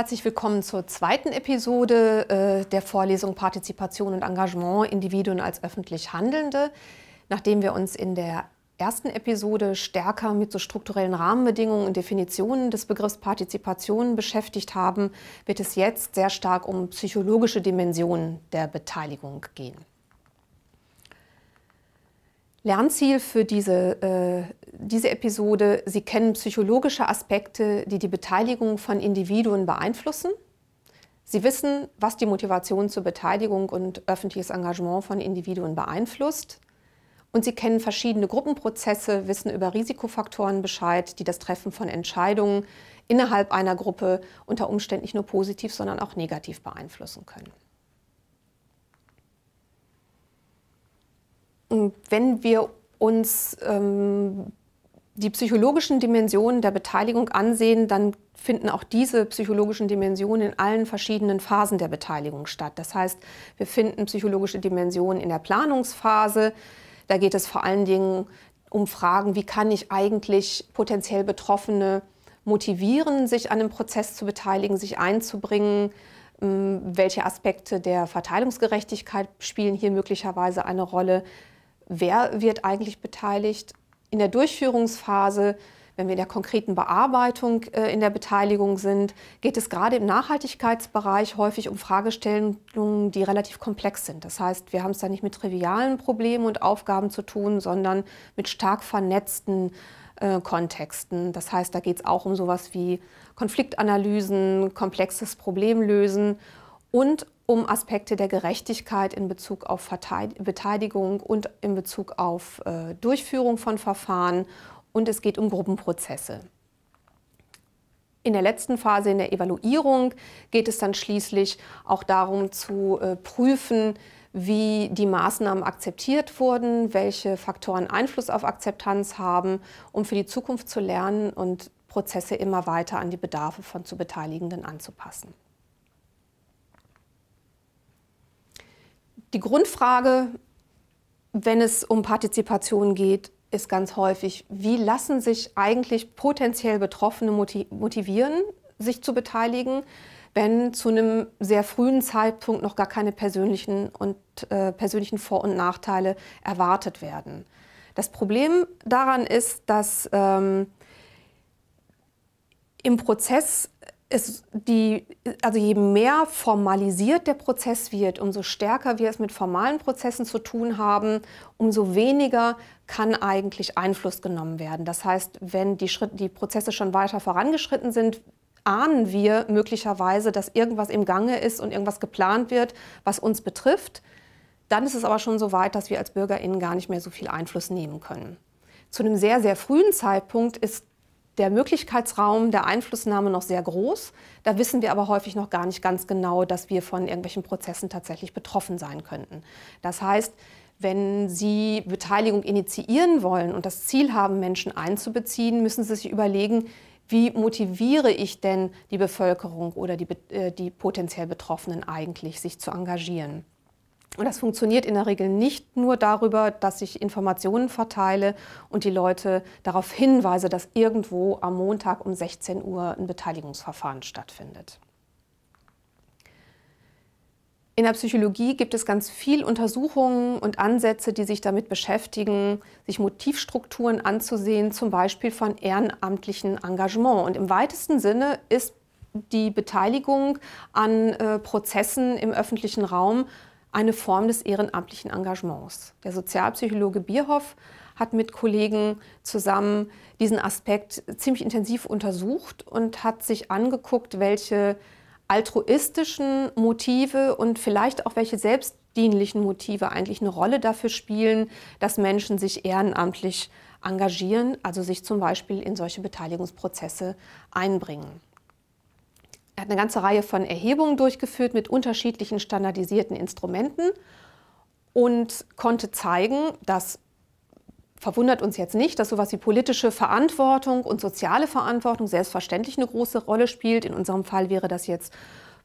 Herzlich willkommen zur zweiten Episode äh, der Vorlesung Partizipation und Engagement Individuen als öffentlich Handelnde. Nachdem wir uns in der ersten Episode stärker mit so strukturellen Rahmenbedingungen und Definitionen des Begriffs Partizipation beschäftigt haben, wird es jetzt sehr stark um psychologische Dimensionen der Beteiligung gehen. Lernziel für diese, äh, diese Episode, Sie kennen psychologische Aspekte, die die Beteiligung von Individuen beeinflussen. Sie wissen, was die Motivation zur Beteiligung und öffentliches Engagement von Individuen beeinflusst. Und Sie kennen verschiedene Gruppenprozesse, wissen über Risikofaktoren Bescheid, die das Treffen von Entscheidungen innerhalb einer Gruppe unter Umständen nicht nur positiv, sondern auch negativ beeinflussen können. wenn wir uns ähm, die psychologischen Dimensionen der Beteiligung ansehen, dann finden auch diese psychologischen Dimensionen in allen verschiedenen Phasen der Beteiligung statt. Das heißt, wir finden psychologische Dimensionen in der Planungsphase. Da geht es vor allen Dingen um Fragen, wie kann ich eigentlich potenziell Betroffene motivieren, sich an dem Prozess zu beteiligen, sich einzubringen, ähm, welche Aspekte der Verteilungsgerechtigkeit spielen hier möglicherweise eine Rolle? wer wird eigentlich beteiligt in der Durchführungsphase, wenn wir in der konkreten Bearbeitung äh, in der Beteiligung sind, geht es gerade im Nachhaltigkeitsbereich häufig um Fragestellungen, die relativ komplex sind. Das heißt, wir haben es da nicht mit trivialen Problemen und Aufgaben zu tun, sondern mit stark vernetzten äh, Kontexten. Das heißt, da geht es auch um sowas wie Konfliktanalysen, komplexes Problemlösen und um Aspekte der Gerechtigkeit in Bezug auf Beteiligung und in Bezug auf äh, Durchführung von Verfahren und es geht um Gruppenprozesse. In der letzten Phase, in der Evaluierung, geht es dann schließlich auch darum zu äh, prüfen, wie die Maßnahmen akzeptiert wurden, welche Faktoren Einfluss auf Akzeptanz haben, um für die Zukunft zu lernen und Prozesse immer weiter an die Bedarfe von zu Beteiligenden anzupassen. Die Grundfrage, wenn es um Partizipation geht, ist ganz häufig, wie lassen sich eigentlich potenziell Betroffene motivieren, sich zu beteiligen, wenn zu einem sehr frühen Zeitpunkt noch gar keine persönlichen, und, äh, persönlichen Vor- und Nachteile erwartet werden. Das Problem daran ist, dass ähm, im Prozess es die, also je mehr formalisiert der Prozess wird, umso stärker wir es mit formalen Prozessen zu tun haben, umso weniger kann eigentlich Einfluss genommen werden. Das heißt, wenn die, Schritt, die Prozesse schon weiter vorangeschritten sind, ahnen wir möglicherweise, dass irgendwas im Gange ist und irgendwas geplant wird, was uns betrifft. Dann ist es aber schon so weit, dass wir als BürgerInnen gar nicht mehr so viel Einfluss nehmen können. Zu einem sehr, sehr frühen Zeitpunkt ist der Möglichkeitsraum der Einflussnahme noch sehr groß. Da wissen wir aber häufig noch gar nicht ganz genau, dass wir von irgendwelchen Prozessen tatsächlich betroffen sein könnten. Das heißt, wenn Sie Beteiligung initiieren wollen und das Ziel haben, Menschen einzubeziehen, müssen Sie sich überlegen, wie motiviere ich denn die Bevölkerung oder die, äh, die potenziell Betroffenen eigentlich, sich zu engagieren. Und das funktioniert in der Regel nicht nur darüber, dass ich Informationen verteile und die Leute darauf hinweise, dass irgendwo am Montag um 16 Uhr ein Beteiligungsverfahren stattfindet. In der Psychologie gibt es ganz viel Untersuchungen und Ansätze, die sich damit beschäftigen, sich Motivstrukturen anzusehen, zum Beispiel von ehrenamtlichen Engagement. Und im weitesten Sinne ist die Beteiligung an äh, Prozessen im öffentlichen Raum eine Form des ehrenamtlichen Engagements. Der Sozialpsychologe Bierhoff hat mit Kollegen zusammen diesen Aspekt ziemlich intensiv untersucht und hat sich angeguckt, welche altruistischen Motive und vielleicht auch welche selbstdienlichen Motive eigentlich eine Rolle dafür spielen, dass Menschen sich ehrenamtlich engagieren, also sich zum Beispiel in solche Beteiligungsprozesse einbringen. Er hat eine ganze Reihe von Erhebungen durchgeführt mit unterschiedlichen standardisierten Instrumenten und konnte zeigen, dass verwundert uns jetzt nicht, dass sowas wie politische Verantwortung und soziale Verantwortung selbstverständlich eine große Rolle spielt. In unserem Fall wäre das jetzt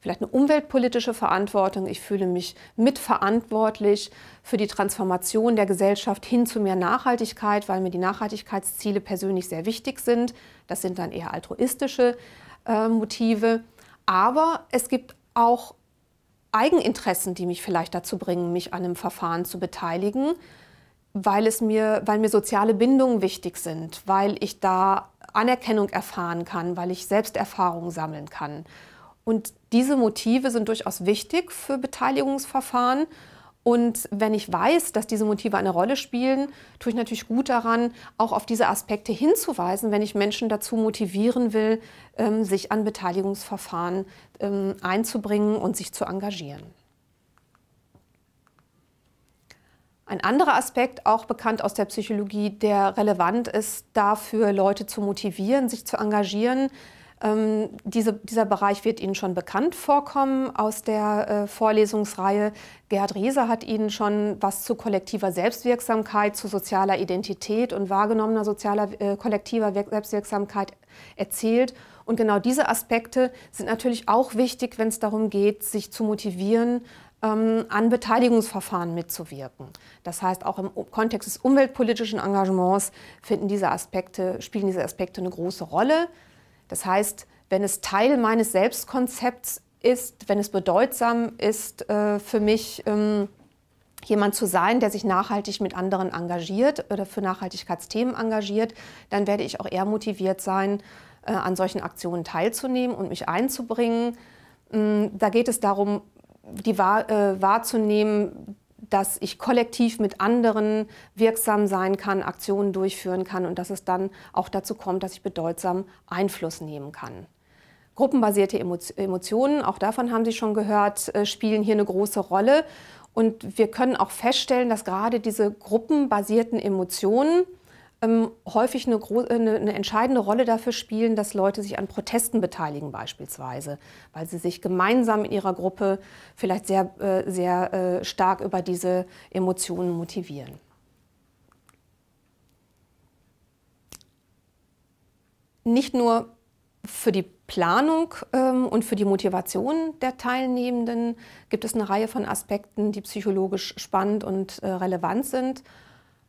vielleicht eine umweltpolitische Verantwortung. Ich fühle mich mitverantwortlich für die Transformation der Gesellschaft hin zu mehr Nachhaltigkeit, weil mir die Nachhaltigkeitsziele persönlich sehr wichtig sind. Das sind dann eher altruistische äh, Motive. Aber es gibt auch Eigeninteressen, die mich vielleicht dazu bringen, mich an einem Verfahren zu beteiligen, weil, es mir, weil mir soziale Bindungen wichtig sind, weil ich da Anerkennung erfahren kann, weil ich Selbsterfahrung sammeln kann. Und diese Motive sind durchaus wichtig für Beteiligungsverfahren. Und wenn ich weiß, dass diese Motive eine Rolle spielen, tue ich natürlich gut daran, auch auf diese Aspekte hinzuweisen, wenn ich Menschen dazu motivieren will, ähm, sich an Beteiligungsverfahren ähm, einzubringen und sich zu engagieren. Ein anderer Aspekt, auch bekannt aus der Psychologie, der relevant ist, dafür Leute zu motivieren, sich zu engagieren, ähm, diese, dieser Bereich wird Ihnen schon bekannt vorkommen aus der äh, Vorlesungsreihe. Gerhard Riese hat Ihnen schon was zu kollektiver Selbstwirksamkeit, zu sozialer Identität und wahrgenommener sozialer äh, kollektiver Selbstwirksamkeit erzählt. Und genau diese Aspekte sind natürlich auch wichtig, wenn es darum geht, sich zu motivieren, ähm, an Beteiligungsverfahren mitzuwirken. Das heißt, auch im Kontext des umweltpolitischen Engagements finden diese Aspekte, spielen diese Aspekte eine große Rolle. Das heißt, wenn es Teil meines Selbstkonzepts ist, wenn es bedeutsam ist äh, für mich, ähm, jemand zu sein, der sich nachhaltig mit anderen engagiert oder für Nachhaltigkeitsthemen engagiert, dann werde ich auch eher motiviert sein, äh, an solchen Aktionen teilzunehmen und mich einzubringen. Ähm, da geht es darum, die wahr, äh, wahrzunehmen, dass ich kollektiv mit anderen wirksam sein kann, Aktionen durchführen kann und dass es dann auch dazu kommt, dass ich bedeutsam Einfluss nehmen kann. Gruppenbasierte Emotionen, auch davon haben Sie schon gehört, äh, spielen hier eine große Rolle. Und wir können auch feststellen, dass gerade diese gruppenbasierten Emotionen ähm, häufig eine, äh, eine, eine, entscheidende Rolle dafür spielen, dass Leute sich an Protesten beteiligen beispielsweise, weil sie sich gemeinsam in ihrer Gruppe vielleicht sehr, äh, sehr äh, stark über diese Emotionen motivieren. Nicht nur für die Planung ähm, und für die Motivation der Teilnehmenden gibt es eine Reihe von Aspekten, die psychologisch spannend und äh, relevant sind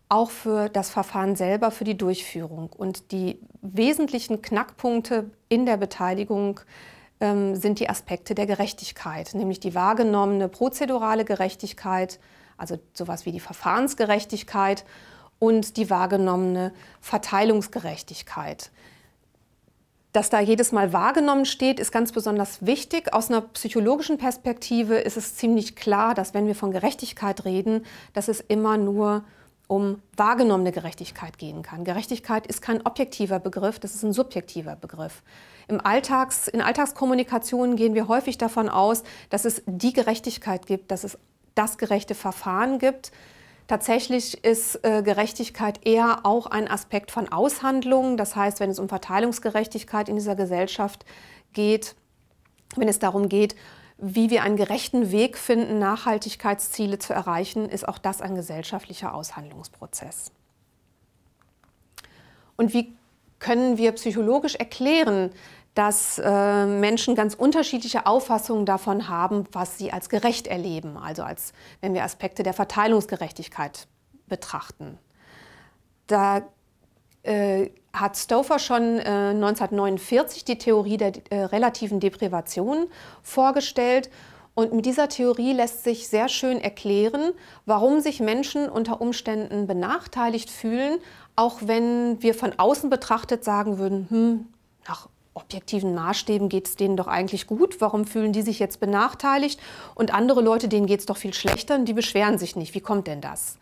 auch für das Verfahren selber, für die Durchführung. Und die wesentlichen Knackpunkte in der Beteiligung ähm, sind die Aspekte der Gerechtigkeit, nämlich die wahrgenommene prozedurale Gerechtigkeit, also sowas wie die Verfahrensgerechtigkeit und die wahrgenommene Verteilungsgerechtigkeit. Dass da jedes Mal wahrgenommen steht, ist ganz besonders wichtig. Aus einer psychologischen Perspektive ist es ziemlich klar, dass wenn wir von Gerechtigkeit reden, dass es immer nur um wahrgenommene Gerechtigkeit gehen kann. Gerechtigkeit ist kein objektiver Begriff, das ist ein subjektiver Begriff. Im Alltags, in Alltagskommunikation gehen wir häufig davon aus, dass es die Gerechtigkeit gibt, dass es das gerechte Verfahren gibt. Tatsächlich ist äh, Gerechtigkeit eher auch ein Aspekt von Aushandlungen. Das heißt, wenn es um Verteilungsgerechtigkeit in dieser Gesellschaft geht, wenn es darum geht, wie wir einen gerechten Weg finden, Nachhaltigkeitsziele zu erreichen, ist auch das ein gesellschaftlicher Aushandlungsprozess. Und wie können wir psychologisch erklären, dass äh, Menschen ganz unterschiedliche Auffassungen davon haben, was sie als gerecht erleben, also als wenn wir Aspekte der Verteilungsgerechtigkeit betrachten. Da äh, hat Stouffer schon äh, 1949 die Theorie der äh, relativen Deprivation vorgestellt. Und mit dieser Theorie lässt sich sehr schön erklären, warum sich Menschen unter Umständen benachteiligt fühlen, auch wenn wir von außen betrachtet sagen würden, hm, nach objektiven Maßstäben geht es denen doch eigentlich gut, warum fühlen die sich jetzt benachteiligt und andere Leute, denen geht es doch viel schlechter und die beschweren sich nicht. Wie kommt denn das?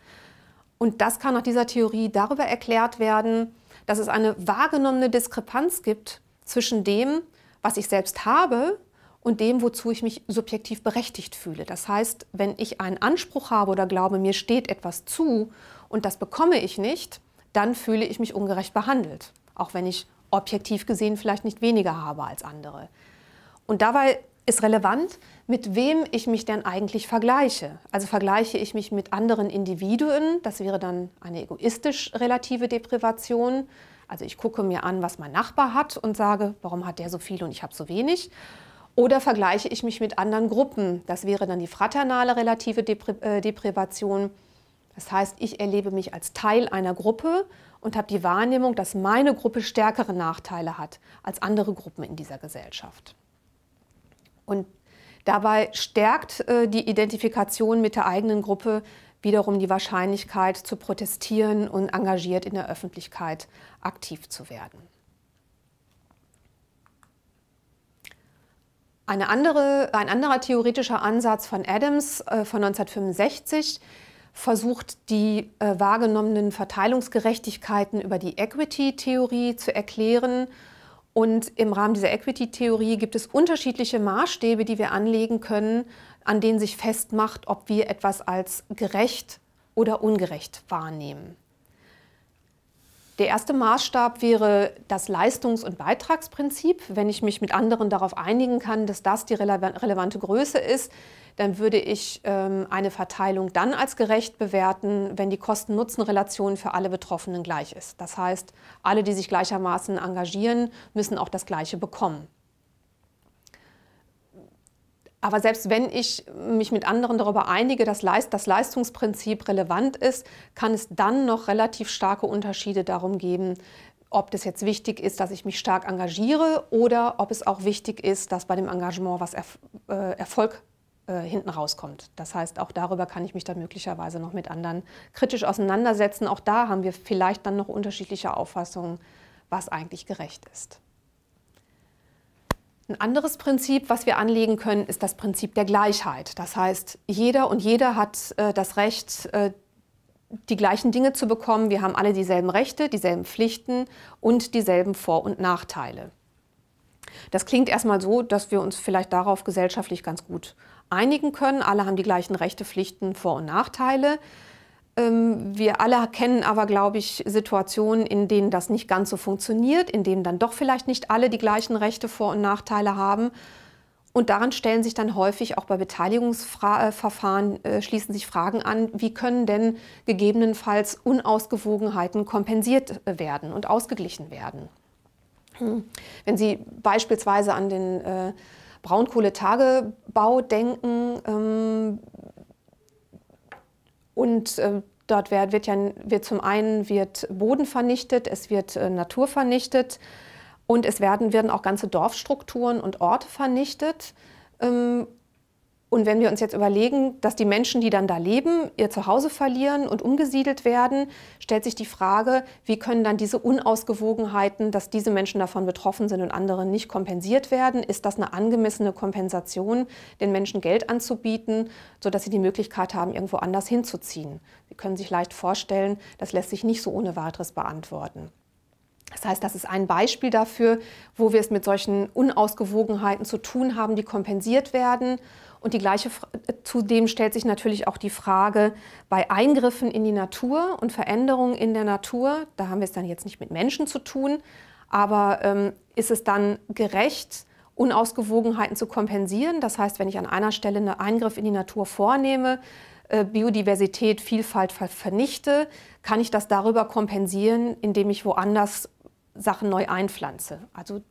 Und das kann nach dieser Theorie darüber erklärt werden, dass es eine wahrgenommene Diskrepanz gibt zwischen dem, was ich selbst habe und dem, wozu ich mich subjektiv berechtigt fühle. Das heißt, wenn ich einen Anspruch habe oder glaube, mir steht etwas zu und das bekomme ich nicht, dann fühle ich mich ungerecht behandelt, auch wenn ich objektiv gesehen vielleicht nicht weniger habe als andere. Und dabei ist relevant, mit wem ich mich denn eigentlich vergleiche. Also vergleiche ich mich mit anderen Individuen, das wäre dann eine egoistisch relative Deprivation. Also ich gucke mir an, was mein Nachbar hat und sage, warum hat der so viel und ich habe so wenig. Oder vergleiche ich mich mit anderen Gruppen, das wäre dann die fraternale relative Depri äh, Deprivation. Das heißt, ich erlebe mich als Teil einer Gruppe und habe die Wahrnehmung, dass meine Gruppe stärkere Nachteile hat als andere Gruppen in dieser Gesellschaft. Und dabei stärkt äh, die Identifikation mit der eigenen Gruppe wiederum die Wahrscheinlichkeit zu protestieren und engagiert in der Öffentlichkeit aktiv zu werden. Andere, ein anderer theoretischer Ansatz von Adams äh, von 1965 versucht, die äh, wahrgenommenen Verteilungsgerechtigkeiten über die Equity-Theorie zu erklären und im Rahmen dieser Equity-Theorie gibt es unterschiedliche Maßstäbe, die wir anlegen können, an denen sich festmacht, ob wir etwas als gerecht oder ungerecht wahrnehmen. Der erste Maßstab wäre das Leistungs- und Beitragsprinzip. Wenn ich mich mit anderen darauf einigen kann, dass das die relevante Größe ist, dann würde ich ähm, eine Verteilung dann als gerecht bewerten, wenn die Kosten-Nutzen-Relation für alle Betroffenen gleich ist. Das heißt, alle, die sich gleichermaßen engagieren, müssen auch das Gleiche bekommen. Aber selbst wenn ich mich mit anderen darüber einige, dass das Leistungsprinzip relevant ist, kann es dann noch relativ starke Unterschiede darum geben, ob das jetzt wichtig ist, dass ich mich stark engagiere oder ob es auch wichtig ist, dass bei dem Engagement was äh, Erfolg äh, hinten rauskommt. Das heißt, auch darüber kann ich mich dann möglicherweise noch mit anderen kritisch auseinandersetzen. Auch da haben wir vielleicht dann noch unterschiedliche Auffassungen, was eigentlich gerecht ist. Ein anderes Prinzip, was wir anlegen können, ist das Prinzip der Gleichheit. Das heißt, jeder und jeder hat äh, das Recht, äh, die gleichen Dinge zu bekommen. Wir haben alle dieselben Rechte, dieselben Pflichten und dieselben Vor- und Nachteile. Das klingt erstmal so, dass wir uns vielleicht darauf gesellschaftlich ganz gut einigen können. Alle haben die gleichen Rechte, Pflichten, Vor- und Nachteile. Ähm, wir alle kennen aber, glaube ich, Situationen, in denen das nicht ganz so funktioniert, in denen dann doch vielleicht nicht alle die gleichen Rechte, Vor- und Nachteile haben. Und daran stellen sich dann häufig auch bei Beteiligungsverfahren äh, schließen sich Fragen an, wie können denn gegebenenfalls Unausgewogenheiten kompensiert äh, werden und ausgeglichen werden. Hm. Wenn Sie beispielsweise an den äh, Braunkohletagebau denken. Ähm, und äh, dort wird, wird, ja, wird zum einen wird Boden vernichtet, es wird äh, Natur vernichtet und es werden, werden auch ganze Dorfstrukturen und Orte vernichtet. Ähm, und wenn wir uns jetzt überlegen, dass die Menschen, die dann da leben, ihr Zuhause verlieren und umgesiedelt werden, stellt sich die Frage, wie können dann diese Unausgewogenheiten, dass diese Menschen davon betroffen sind und andere nicht kompensiert werden? Ist das eine angemessene Kompensation, den Menschen Geld anzubieten, sodass sie die Möglichkeit haben, irgendwo anders hinzuziehen? Sie können sich leicht vorstellen, das lässt sich nicht so ohne weiteres beantworten. Das heißt, das ist ein Beispiel dafür, wo wir es mit solchen Unausgewogenheiten zu tun haben, die kompensiert werden. Und die gleiche, äh, zudem stellt sich natürlich auch die Frage bei Eingriffen in die Natur und Veränderungen in der Natur, da haben wir es dann jetzt nicht mit Menschen zu tun, aber ähm, ist es dann gerecht, Unausgewogenheiten zu kompensieren? Das heißt, wenn ich an einer Stelle einen Eingriff in die Natur vornehme, äh, Biodiversität, Vielfalt vernichte, kann ich das darüber kompensieren, indem ich woanders Sachen neu einpflanze. Also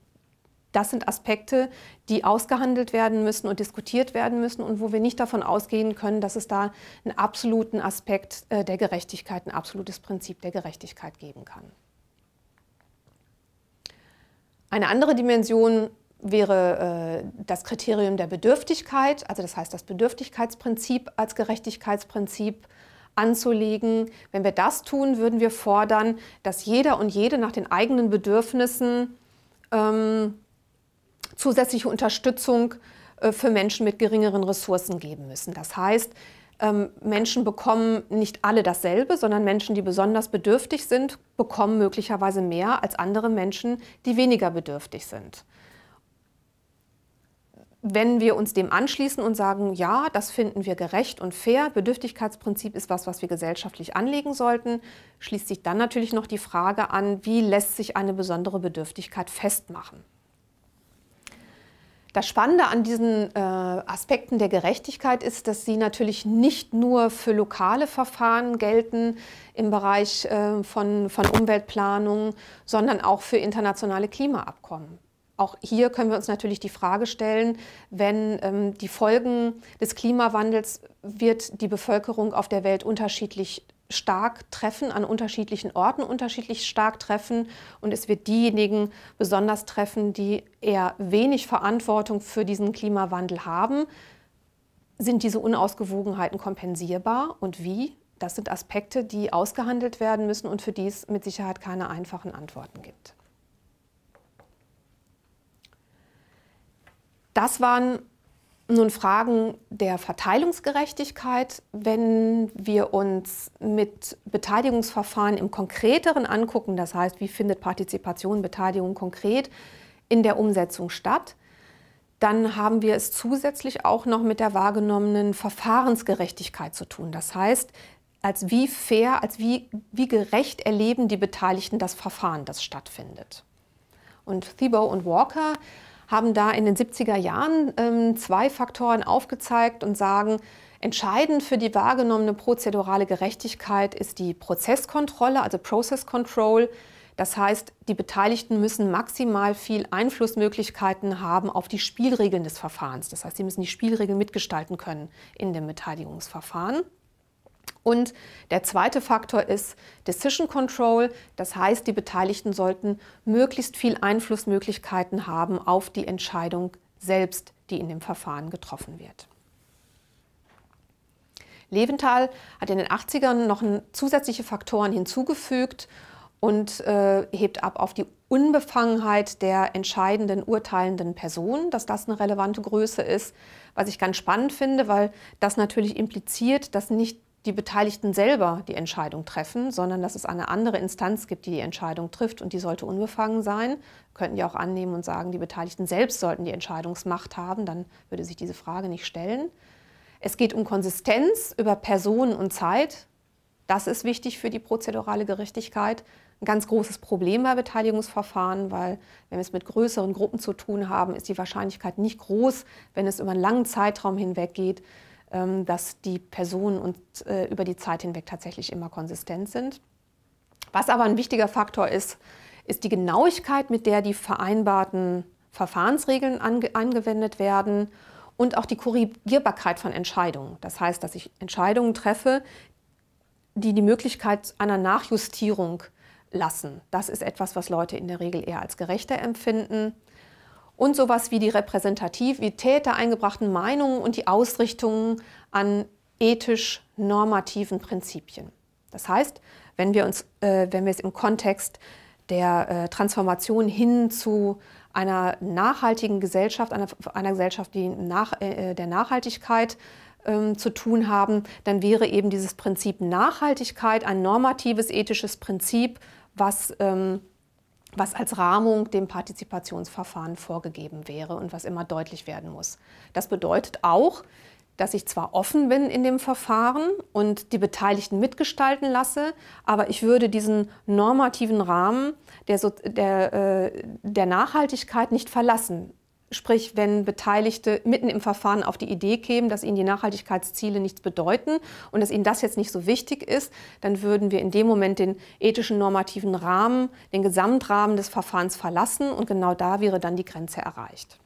das sind Aspekte, die ausgehandelt werden müssen und diskutiert werden müssen und wo wir nicht davon ausgehen können, dass es da einen absoluten Aspekt äh, der Gerechtigkeit, ein absolutes Prinzip der Gerechtigkeit geben kann. Eine andere Dimension wäre äh, das Kriterium der Bedürftigkeit, also das heißt das Bedürftigkeitsprinzip als Gerechtigkeitsprinzip anzulegen. Wenn wir das tun, würden wir fordern, dass jeder und jede nach den eigenen Bedürfnissen ähm, zusätzliche Unterstützung äh, für Menschen mit geringeren Ressourcen geben müssen. Das heißt, ähm, Menschen bekommen nicht alle dasselbe, sondern Menschen, die besonders bedürftig sind, bekommen möglicherweise mehr als andere Menschen, die weniger bedürftig sind wenn wir uns dem anschließen und sagen, ja, das finden wir gerecht und fair, Bedürftigkeitsprinzip ist was, was wir gesellschaftlich anlegen sollten, schließt sich dann natürlich noch die Frage an, wie lässt sich eine besondere Bedürftigkeit festmachen? Das Spannende an diesen äh, Aspekten der Gerechtigkeit ist, dass sie natürlich nicht nur für lokale Verfahren gelten im Bereich äh, von, von Umweltplanung, sondern auch für internationale Klimaabkommen. Auch hier können wir uns natürlich die Frage stellen, wenn ähm, die Folgen des Klimawandels wird die Bevölkerung auf der Welt unterschiedlich stark treffen, an unterschiedlichen Orten unterschiedlich stark treffen und es wird diejenigen besonders treffen, die eher wenig Verantwortung für diesen Klimawandel haben. Sind diese Unausgewogenheiten kompensierbar und wie? Das sind Aspekte, die ausgehandelt werden müssen und für die es mit Sicherheit keine einfachen Antworten gibt. Das waren nun Fragen der Verteilungsgerechtigkeit. Wenn wir uns mit Beteiligungsverfahren im Konkreteren angucken, das heißt, wie findet Partizipation, Beteiligung konkret in der Umsetzung statt, dann haben wir es zusätzlich auch noch mit der wahrgenommenen Verfahrensgerechtigkeit zu tun. Das heißt, als wie fair, als wie, wie gerecht erleben die Beteiligten das Verfahren, das stattfindet. Und Thibault und Walker haben da in den 70er Jahren ähm, zwei Faktoren aufgezeigt und sagen, entscheidend für die wahrgenommene prozedurale Gerechtigkeit ist die Prozesskontrolle, also Process Control. Das heißt, die Beteiligten müssen maximal viel Einflussmöglichkeiten haben auf die Spielregeln des Verfahrens. Das heißt, sie müssen die Spielregeln mitgestalten können in dem Beteiligungsverfahren. Und der zweite Faktor ist Decision Control. Das heißt, die Beteiligten sollten möglichst viel Einflussmöglichkeiten haben auf die Entscheidung selbst, die in dem Verfahren getroffen wird. Leventhal hat in den 80ern noch zusätzliche Faktoren hinzugefügt und äh, hebt ab auf die Unbefangenheit der entscheidenden, urteilenden Person, dass das eine relevante Größe ist, was ich ganz spannend finde, weil das natürlich impliziert, dass nicht die Beteiligten selber die Entscheidung treffen, sondern dass es eine andere Instanz gibt, die die Entscheidung trifft und die sollte unbefangen sein. könnten ja auch annehmen und sagen, die Beteiligten selbst sollten die Entscheidungsmacht haben, dann würde sich diese Frage nicht stellen. Es geht um Konsistenz über Personen und Zeit. Das ist wichtig für die prozedurale Gerechtigkeit. Ein ganz großes Problem bei Beteiligungsverfahren, weil wenn wir es mit größeren Gruppen zu tun haben, ist die Wahrscheinlichkeit nicht groß, wenn es über einen langen Zeitraum hinweg geht, ähm, dass die Personen und, äh, über die Zeit hinweg tatsächlich immer konsistent sind. Was aber ein wichtiger Faktor ist, ist die Genauigkeit, mit der die vereinbarten Verfahrensregeln angewendet werden und auch die Korrigierbarkeit von Entscheidungen. Das heißt, dass ich Entscheidungen treffe, die die Möglichkeit einer Nachjustierung lassen. Das ist etwas, was Leute in der Regel eher als gerechter empfinden und sowas wie die Repräsentativität der eingebrachten Meinungen und die Ausrichtungen an ethisch-normativen Prinzipien. Das heißt, wenn wir, uns, äh, wenn wir es im Kontext der äh, Transformation hin zu einer nachhaltigen Gesellschaft, einer, einer Gesellschaft, die nach, äh, der Nachhaltigkeit ähm, zu tun haben, dann wäre eben dieses Prinzip Nachhaltigkeit ein normatives ethisches Prinzip, was ähm, was als Rahmung dem Partizipationsverfahren vorgegeben wäre und was immer deutlich werden muss. Das bedeutet auch, dass ich zwar offen bin in dem Verfahren und die Beteiligten mitgestalten lasse, aber ich würde diesen normativen Rahmen der, der, äh, der Nachhaltigkeit nicht verlassen. Sprich, wenn Beteiligte mitten im Verfahren auf die Idee kämen, dass ihnen die Nachhaltigkeitsziele nichts bedeuten und dass ihnen das jetzt nicht so wichtig ist, dann würden wir in dem Moment den ethischen normativen Rahmen, den Gesamtrahmen des Verfahrens verlassen und genau da wäre dann die Grenze erreicht.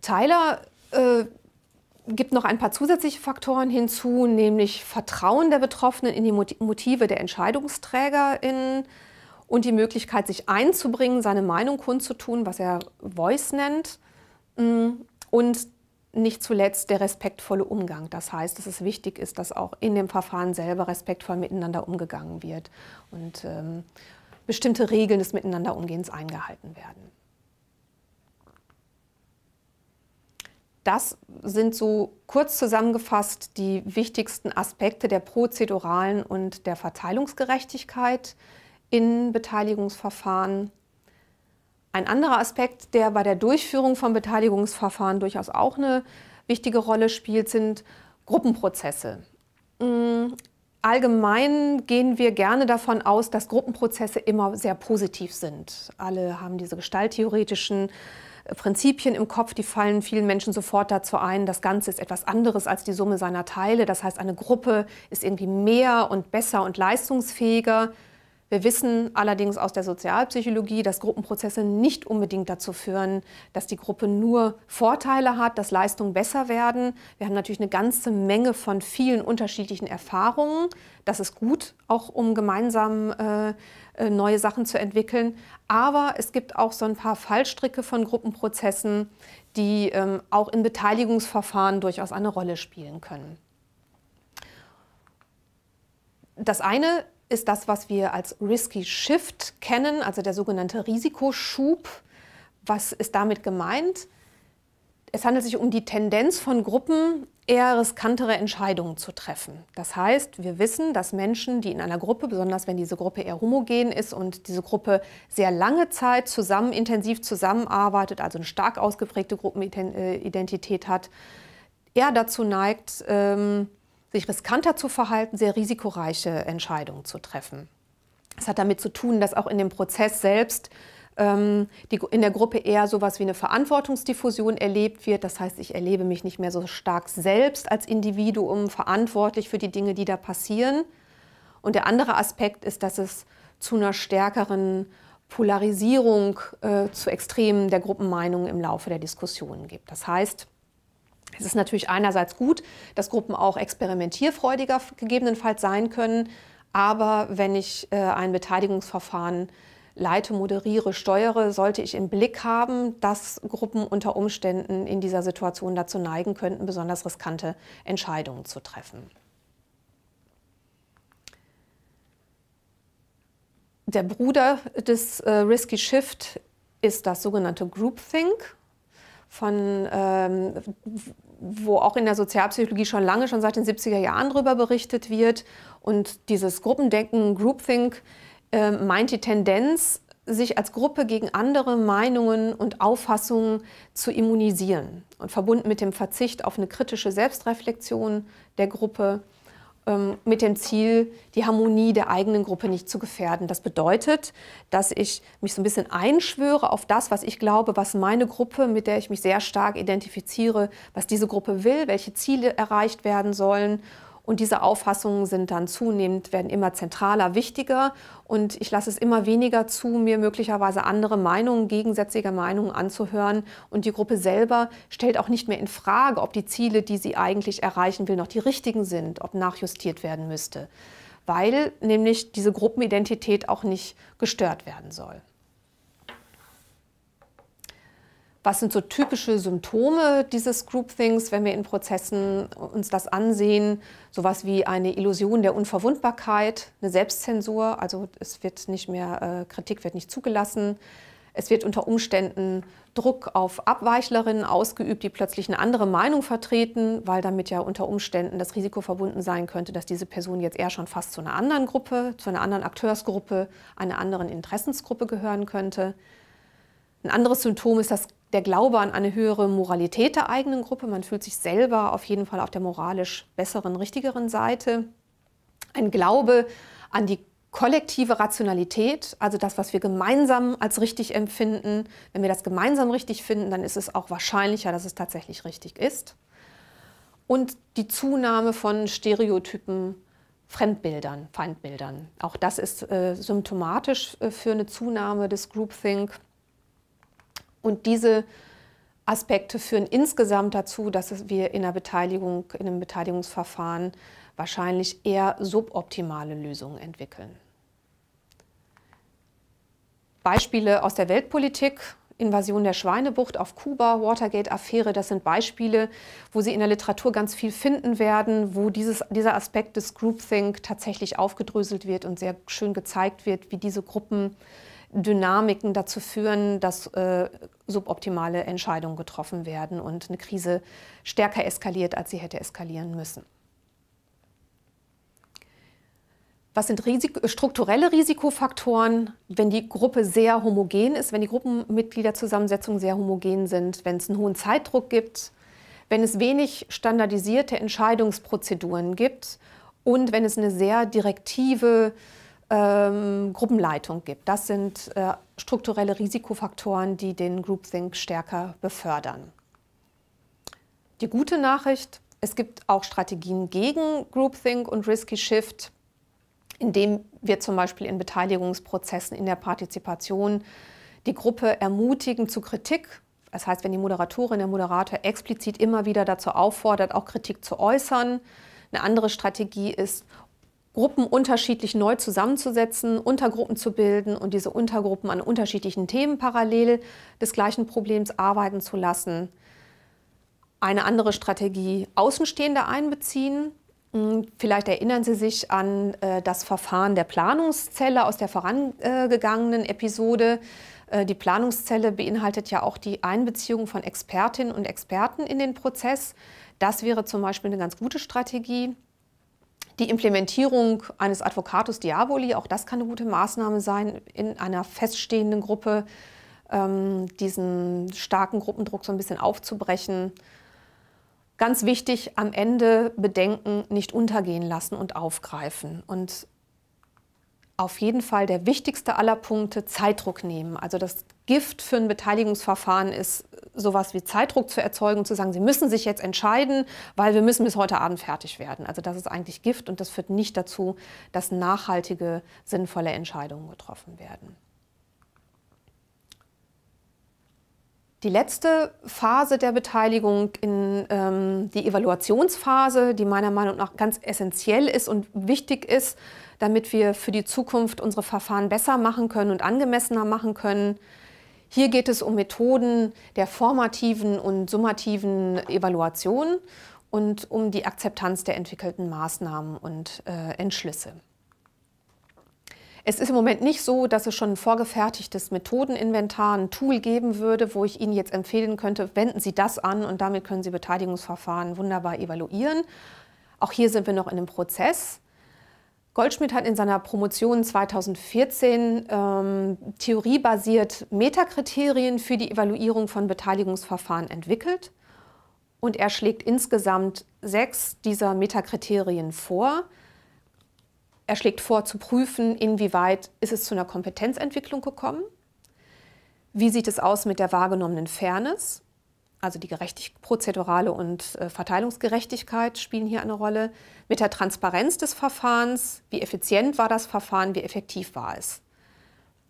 Tyler äh, gibt noch ein paar zusätzliche Faktoren hinzu, nämlich Vertrauen der Betroffenen in die Motive der Entscheidungsträger in und die Möglichkeit, sich einzubringen, seine Meinung kundzutun, was er Voice nennt. Mm, und nicht zuletzt der respektvolle Umgang. Das heißt, dass es wichtig ist, dass auch in dem Verfahren selber respektvoll miteinander umgegangen wird und ähm, bestimmte Regeln des Miteinanderumgehens eingehalten werden. Das sind so kurz zusammengefasst die wichtigsten Aspekte der prozeduralen und der Verteilungsgerechtigkeit, in Beteiligungsverfahren. Ein anderer Aspekt, der bei der Durchführung von Beteiligungsverfahren durchaus auch eine wichtige Rolle spielt, sind Gruppenprozesse. Mm, allgemein gehen wir gerne davon aus, dass Gruppenprozesse immer sehr positiv sind. Alle haben diese gestalttheoretischen äh, Prinzipien im Kopf, die fallen vielen Menschen sofort dazu ein, das Ganze ist etwas anderes als die Summe seiner Teile. Das heißt, eine Gruppe ist irgendwie mehr und besser und leistungsfähiger. Wir wissen allerdings aus der Sozialpsychologie, dass Gruppenprozesse nicht unbedingt dazu führen, dass die Gruppe nur Vorteile hat, dass Leistungen besser werden. Wir haben natürlich eine ganze Menge von vielen unterschiedlichen Erfahrungen. Das ist gut, auch um gemeinsam äh, äh, neue Sachen zu entwickeln. Aber es gibt auch so ein paar Fallstricke von Gruppenprozessen, die ähm, auch in Beteiligungsverfahren durchaus eine Rolle spielen können. Das eine ist das, was wir als Risky Shift kennen, also der sogenannte Risikoschub. Was ist damit gemeint? Es handelt sich um die Tendenz von Gruppen, eher riskantere Entscheidungen zu treffen. Das heißt, wir wissen, dass Menschen, die in einer Gruppe, besonders wenn diese Gruppe eher homogen ist und diese Gruppe sehr lange Zeit zusammen intensiv zusammenarbeitet, also eine stark ausgeprägte Gruppenidentität hat, eher dazu neigt, ähm, sich riskanter zu verhalten, sehr risikoreiche Entscheidungen zu treffen. Es hat damit zu tun, dass auch in dem Prozess selbst ähm, die, in der Gruppe eher so etwas wie eine Verantwortungsdiffusion erlebt wird. Das heißt, ich erlebe mich nicht mehr so stark selbst als Individuum verantwortlich für die Dinge, die da passieren. Und der andere Aspekt ist, dass es zu einer stärkeren Polarisierung äh, zu Extremen der Gruppenmeinungen im Laufe der Diskussionen gibt. Das heißt, es ist natürlich einerseits gut, dass Gruppen auch experimentierfreudiger gegebenenfalls sein können, aber wenn ich äh, ein Beteiligungsverfahren leite, moderiere, steuere, sollte ich im Blick haben, dass Gruppen unter Umständen in dieser Situation dazu neigen könnten, besonders riskante Entscheidungen zu treffen. Der Bruder des äh, Risky Shift ist das sogenannte Groupthink von, ähm, wo auch in der Sozialpsychologie schon lange, schon seit den 70er Jahren darüber berichtet wird. Und dieses Gruppendenken, Groupthink, äh, meint die Tendenz, sich als Gruppe gegen andere Meinungen und Auffassungen zu immunisieren und verbunden mit dem Verzicht auf eine kritische Selbstreflexion der Gruppe ähm, mit dem Ziel, die Harmonie der eigenen Gruppe nicht zu gefährden. Das bedeutet, dass ich mich so ein bisschen einschwöre auf das, was ich glaube, was meine Gruppe, mit der ich mich sehr stark identifiziere, was diese Gruppe will, welche Ziele erreicht werden sollen und diese Auffassungen sind dann zunehmend, werden immer zentraler, wichtiger. Und ich lasse es immer weniger zu, mir möglicherweise andere Meinungen, gegensätzliche Meinungen anzuhören. Und die Gruppe selber stellt auch nicht mehr in Frage, ob die Ziele, die sie eigentlich erreichen will, noch die richtigen sind, ob nachjustiert werden müsste. Weil nämlich diese Gruppenidentität auch nicht gestört werden soll. Was sind so typische Symptome dieses Groupthings, wenn wir in Prozessen uns das ansehen? Sowas wie eine Illusion der Unverwundbarkeit, eine Selbstzensur, also es wird nicht mehr, äh, Kritik wird nicht zugelassen. Es wird unter Umständen Druck auf Abweichlerinnen ausgeübt, die plötzlich eine andere Meinung vertreten, weil damit ja unter Umständen das Risiko verbunden sein könnte, dass diese Person jetzt eher schon fast zu einer anderen Gruppe, zu einer anderen Akteursgruppe, einer anderen Interessensgruppe gehören könnte. Ein anderes Symptom ist das der Glaube an eine höhere Moralität der eigenen Gruppe. Man fühlt sich selber auf jeden Fall auf der moralisch besseren, richtigeren Seite. Ein Glaube an die kollektive Rationalität, also das, was wir gemeinsam als richtig empfinden. Wenn wir das gemeinsam richtig finden, dann ist es auch wahrscheinlicher, dass es tatsächlich richtig ist. Und die Zunahme von Stereotypen, Fremdbildern, Feindbildern. Auch das ist äh, symptomatisch äh, für eine Zunahme des Groupthink. Und diese Aspekte führen insgesamt dazu, dass wir in, einer Beteiligung, in einem Beteiligungsverfahren wahrscheinlich eher suboptimale Lösungen entwickeln. Beispiele aus der Weltpolitik, Invasion der Schweinebucht auf Kuba, Watergate-Affäre, das sind Beispiele, wo Sie in der Literatur ganz viel finden werden, wo dieses, dieser Aspekt des Groupthink tatsächlich aufgedröselt wird und sehr schön gezeigt wird, wie diese Gruppen Dynamiken dazu führen, dass äh, suboptimale Entscheidungen getroffen werden und eine Krise stärker eskaliert, als sie hätte eskalieren müssen. Was sind Risik strukturelle Risikofaktoren, wenn die Gruppe sehr homogen ist, wenn die Gruppenmitgliederzusammensetzungen sehr homogen sind, wenn es einen hohen Zeitdruck gibt, wenn es wenig standardisierte Entscheidungsprozeduren gibt und wenn es eine sehr direktive ähm, Gruppenleitung gibt. Das sind äh, strukturelle Risikofaktoren, die den Groupthink stärker befördern. Die gute Nachricht, es gibt auch Strategien gegen Groupthink und Risky Shift, indem wir zum Beispiel in Beteiligungsprozessen, in der Partizipation die Gruppe ermutigen zu Kritik. Das heißt, wenn die Moderatorin, der Moderator explizit immer wieder dazu auffordert, auch Kritik zu äußern. Eine andere Strategie ist, Gruppen unterschiedlich neu zusammenzusetzen, Untergruppen zu bilden und diese Untergruppen an unterschiedlichen Themen parallel des gleichen Problems arbeiten zu lassen. Eine andere Strategie, Außenstehende einbeziehen. Hm, vielleicht erinnern Sie sich an äh, das Verfahren der Planungszelle aus der vorangegangenen Episode. Äh, die Planungszelle beinhaltet ja auch die Einbeziehung von Expertinnen und Experten in den Prozess. Das wäre zum Beispiel eine ganz gute Strategie. Die Implementierung eines Advocatus Diaboli, auch das kann eine gute Maßnahme sein, in einer feststehenden Gruppe ähm, diesen starken Gruppendruck so ein bisschen aufzubrechen. Ganz wichtig, am Ende Bedenken nicht untergehen lassen und aufgreifen. Und auf jeden Fall der wichtigste aller Punkte Zeitdruck nehmen. Also das Gift für ein Beteiligungsverfahren ist, sowas wie Zeitdruck zu erzeugen, und zu sagen, Sie müssen sich jetzt entscheiden, weil wir müssen bis heute Abend fertig werden. Also das ist eigentlich Gift und das führt nicht dazu, dass nachhaltige, sinnvolle Entscheidungen getroffen werden. Die letzte Phase der Beteiligung, in, ähm, die Evaluationsphase, die meiner Meinung nach ganz essentiell ist und wichtig ist, damit wir für die Zukunft unsere Verfahren besser machen können und angemessener machen können. Hier geht es um Methoden der formativen und summativen Evaluation und um die Akzeptanz der entwickelten Maßnahmen und äh, Entschlüsse. Es ist im Moment nicht so, dass es schon ein vorgefertigtes Methodeninventar, ein Tool geben würde, wo ich Ihnen jetzt empfehlen könnte, wenden Sie das an und damit können Sie Beteiligungsverfahren wunderbar evaluieren. Auch hier sind wir noch in einem Prozess. Goldschmidt hat in seiner Promotion 2014 ähm, theoriebasiert Metakriterien für die Evaluierung von Beteiligungsverfahren entwickelt. Und er schlägt insgesamt sechs dieser Metakriterien vor. Er schlägt vor, zu prüfen, inwieweit ist es zu einer Kompetenzentwicklung gekommen, wie sieht es aus mit der wahrgenommenen Fairness also die Gerechtig prozedurale und äh, Verteilungsgerechtigkeit spielen hier eine Rolle, mit der Transparenz des Verfahrens, wie effizient war das Verfahren, wie effektiv war es.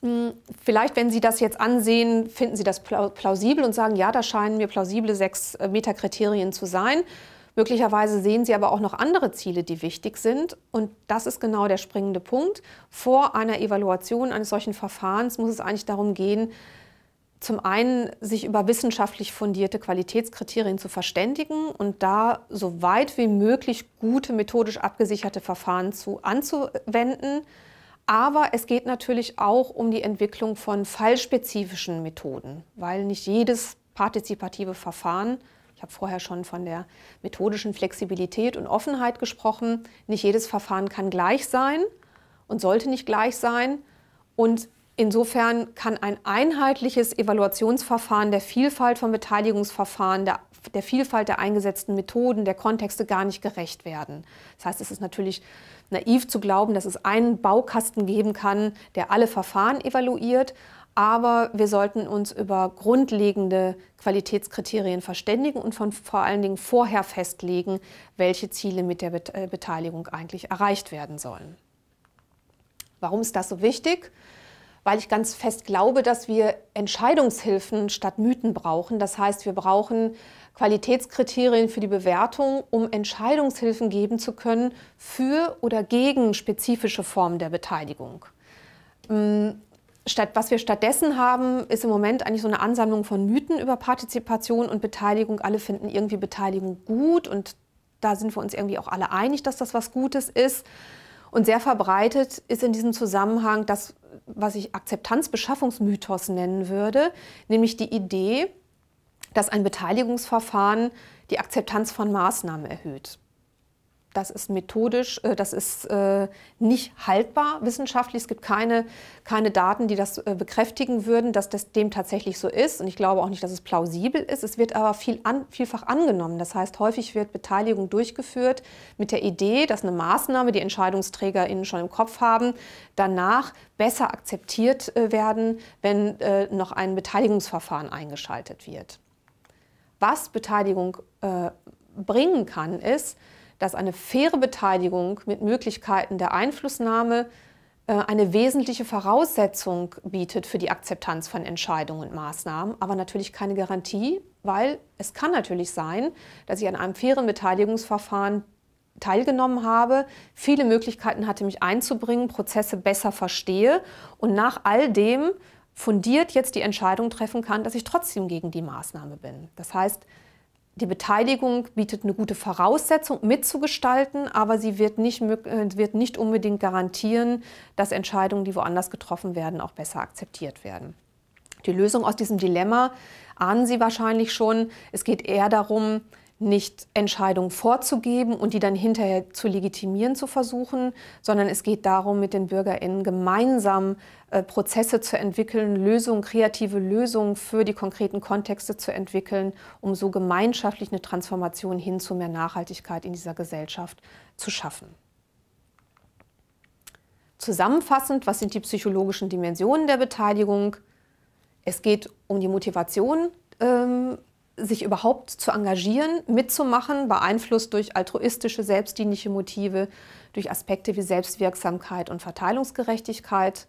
Hm, vielleicht, wenn Sie das jetzt ansehen, finden Sie das plausibel und sagen, ja, da scheinen mir plausible sechs äh, Metakriterien zu sein. Möglicherweise sehen Sie aber auch noch andere Ziele, die wichtig sind. Und das ist genau der springende Punkt. Vor einer Evaluation eines solchen Verfahrens muss es eigentlich darum gehen, zum einen sich über wissenschaftlich fundierte Qualitätskriterien zu verständigen und da so weit wie möglich gute methodisch abgesicherte Verfahren zu anzuwenden. Aber es geht natürlich auch um die Entwicklung von fallspezifischen Methoden, weil nicht jedes partizipative Verfahren, ich habe vorher schon von der methodischen Flexibilität und Offenheit gesprochen, nicht jedes Verfahren kann gleich sein und sollte nicht gleich sein. Und Insofern kann ein einheitliches Evaluationsverfahren der Vielfalt von Beteiligungsverfahren, der, der, Vielfalt der eingesetzten Methoden, der Kontexte gar nicht gerecht werden. Das heißt, es ist natürlich naiv zu glauben, dass es einen Baukasten geben kann, der alle Verfahren evaluiert. Aber wir sollten uns über grundlegende Qualitätskriterien verständigen und von, vor allen Dingen vorher festlegen, welche Ziele mit der äh, Beteiligung eigentlich erreicht werden sollen. Warum ist das so wichtig? weil ich ganz fest glaube, dass wir Entscheidungshilfen statt Mythen brauchen. Das heißt, wir brauchen Qualitätskriterien für die Bewertung, um Entscheidungshilfen geben zu können für oder gegen spezifische Formen der Beteiligung. Mm, statt, was wir stattdessen haben, ist im Moment eigentlich so eine Ansammlung von Mythen über Partizipation und Beteiligung. Alle finden irgendwie Beteiligung gut und da sind wir uns irgendwie auch alle einig, dass das was Gutes ist. Und sehr verbreitet ist in diesem Zusammenhang, dass was ich Akzeptanzbeschaffungsmythos nennen würde, nämlich die Idee, dass ein Beteiligungsverfahren die Akzeptanz von Maßnahmen erhöht das ist methodisch, äh, das ist äh, nicht haltbar wissenschaftlich. Es gibt keine, keine Daten, die das äh, bekräftigen würden, dass das dem tatsächlich so ist. Und ich glaube auch nicht, dass es plausibel ist. Es wird aber viel an, vielfach angenommen. Das heißt, häufig wird Beteiligung durchgeführt mit der Idee, dass eine Maßnahme, die EntscheidungsträgerInnen schon im Kopf haben, danach besser akzeptiert werden, wenn noch ein Beteiligungsverfahren eingeschaltet wird. Was Beteiligung bringen kann, ist, dass eine faire Beteiligung mit Möglichkeiten der Einflussnahme äh, eine wesentliche Voraussetzung bietet für die Akzeptanz von Entscheidungen und Maßnahmen, aber natürlich keine Garantie, weil es kann natürlich sein, dass ich an einem fairen Beteiligungsverfahren teilgenommen habe, viele Möglichkeiten hatte, mich einzubringen, Prozesse besser verstehe und nach all dem fundiert jetzt die Entscheidung treffen kann, dass ich trotzdem gegen die Maßnahme bin. Das heißt, die Beteiligung bietet eine gute Voraussetzung, mitzugestalten, aber sie wird nicht, äh, wird nicht unbedingt garantieren, dass Entscheidungen, die woanders getroffen werden, auch besser akzeptiert werden. Die Lösung aus diesem Dilemma ahnen Sie wahrscheinlich schon. Es geht eher darum, nicht Entscheidungen vorzugeben und die dann hinterher zu legitimieren zu versuchen, sondern es geht darum, mit den Bürgerinnen gemeinsam äh, Prozesse zu entwickeln, Lösungen, kreative Lösungen für die konkreten Kontexte zu entwickeln, um so gemeinschaftlich eine Transformation hin zu mehr Nachhaltigkeit in dieser Gesellschaft zu schaffen. Zusammenfassend, was sind die psychologischen Dimensionen der Beteiligung? Es geht um die Motivation ähm, sich überhaupt zu engagieren, mitzumachen, beeinflusst durch altruistische, selbstdienliche Motive, durch Aspekte wie Selbstwirksamkeit und Verteilungsgerechtigkeit.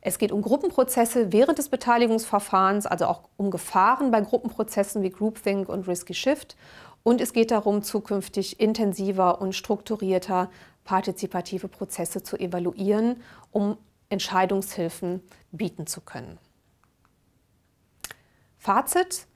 Es geht um Gruppenprozesse während des Beteiligungsverfahrens, also auch um Gefahren bei Gruppenprozessen wie Groupthink und Risky Shift. Und es geht darum, zukünftig intensiver und strukturierter partizipative Prozesse zu evaluieren, um Entscheidungshilfen bieten zu können. Fazit.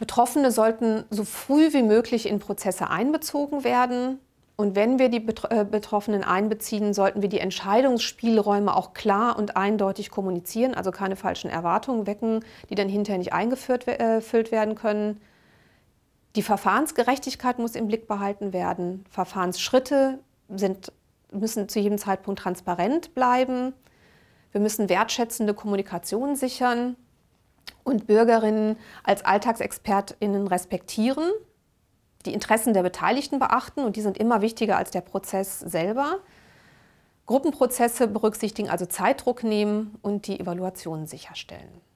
Betroffene sollten so früh wie möglich in Prozesse einbezogen werden. Und wenn wir die äh, Betroffenen einbeziehen, sollten wir die Entscheidungsspielräume auch klar und eindeutig kommunizieren, also keine falschen Erwartungen wecken, die dann hinterher nicht eingeführt äh, erfüllt werden können. Die Verfahrensgerechtigkeit muss im Blick behalten werden. Verfahrensschritte sind, müssen zu jedem Zeitpunkt transparent bleiben. Wir müssen wertschätzende Kommunikation sichern und Bürgerinnen als Alltagsexpertinnen respektieren, die Interessen der Beteiligten beachten und die sind immer wichtiger als der Prozess selber. Gruppenprozesse berücksichtigen, also Zeitdruck nehmen und die Evaluation sicherstellen.